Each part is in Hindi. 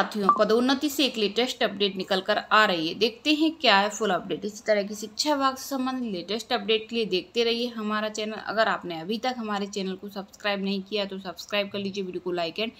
साथियों पदोन्नति से एक लेटेस्ट अपडेट निकल कर आ रही है देखते हैं क्या है फुल अपडेट इसी तरह की शिक्षा विभाग से संबंधित लेटेस्ट अपडेट के लिए देखते रहिए हमारा चैनल अगर आपने अभी तक हमारे चैनल को सब्सक्राइब नहीं किया तो सब्सक्राइब कर लीजिए वीडियो को लाइक एंड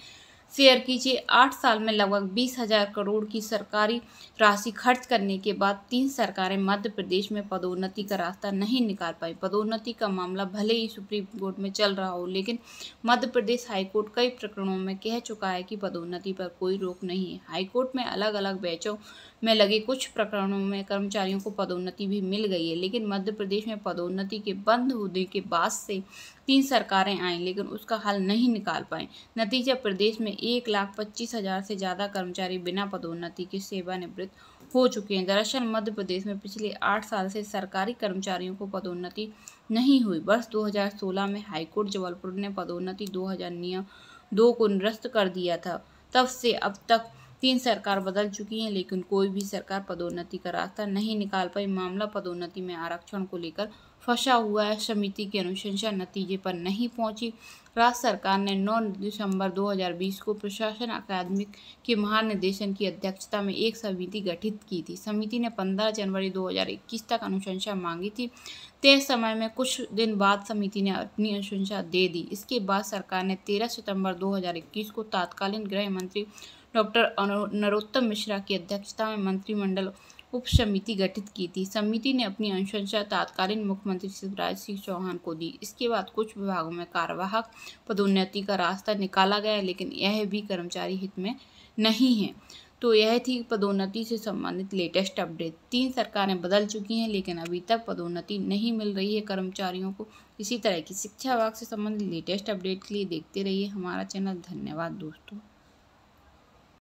शेयर कीजिए आठ साल में लगभग बीस हजार करोड़ की सरकारी राशि खर्च करने के बाद तीन सरकारें मध्य प्रदेश में पदोन्नति का रास्ता नहीं निकाल पाई पदोन्नति का मामला भले ही सुप्रीम कोर्ट में चल रहा हो लेकिन मध्य प्रदेश हाईकोर्ट कई प्रकरणों में कह चुका है कि पदोन्नति पर कोई रोक नहीं है हाईकोर्ट में अलग अलग बैचों में लगे कुछ प्रकरणों में कर्मचारियों को पदोन्नति भी मिल गई है लेकिन मध्य प्रदेश में पदोन्नति के बंद होने के बाद से तीन सरकारें आई लेकिन उसका हल नहीं निकाल पाए नतीजा प्रदेश में एक लाख पच्चीस हज़ार से ज़्यादा कर्मचारी बिना पदोन्नति के सेवानिवृत्त हो चुके हैं दरअसल मध्य प्रदेश में पिछले आठ साल से सरकारी कर्मचारियों को पदोन्नति नहीं हुई वर्ष 2016 में हाईकोर्ट जबलपुर ने पदोन्नति 2000 नियम दो को निरस्त कर दिया था तब से अब तक तीन सरकार बदल चुकी हैं लेकिन कोई भी सरकार पदोन्नति का रास्ता नहीं निकाल पाई मामला पदोन्नति में आरक्षण को लेकर फंसा हुआ है समिति की अनुशंसा नतीजे पर नहीं पहुंची राज्य सरकार ने 9 दिसंबर 2020 को प्रशासन अकादमिक के महानिदेशन की अध्यक्षता में एक समिति गठित की थी समिति ने 15 जनवरी 2021 तक अनुशंसा मांगी थी तय समय में कुछ दिन बाद समिति ने अपनी अनुशंसा दे दी इसके बाद सरकार ने 13 सितंबर 2021 को तात्कालीन गृह मंत्री डॉक्टर नरोत्तम मिश्रा की अध्यक्षता में मंत्रिमंडल उप समिति गठित की थी समिति ने अपनी अनुशंसा तत्कालीन मुख्यमंत्री शिवराज सिंह चौहान को दी इसके बाद कुछ विभागों में कार्यवाहक पदोन्नति का रास्ता निकाला गया लेकिन यह भी कर्मचारी हित में नहीं है तो यह थी पदोन्नति से संबंधित लेटेस्ट अपडेट तीन सरकारें बदल चुकी हैं लेकिन अभी तक पदोन्नति नहीं मिल रही है कर्मचारियों को इसी तरह की शिक्षा विभाग से संबंधित लेटेस्ट अपडेट के लिए देखते रहिए हमारा चैनल धन्यवाद दोस्तों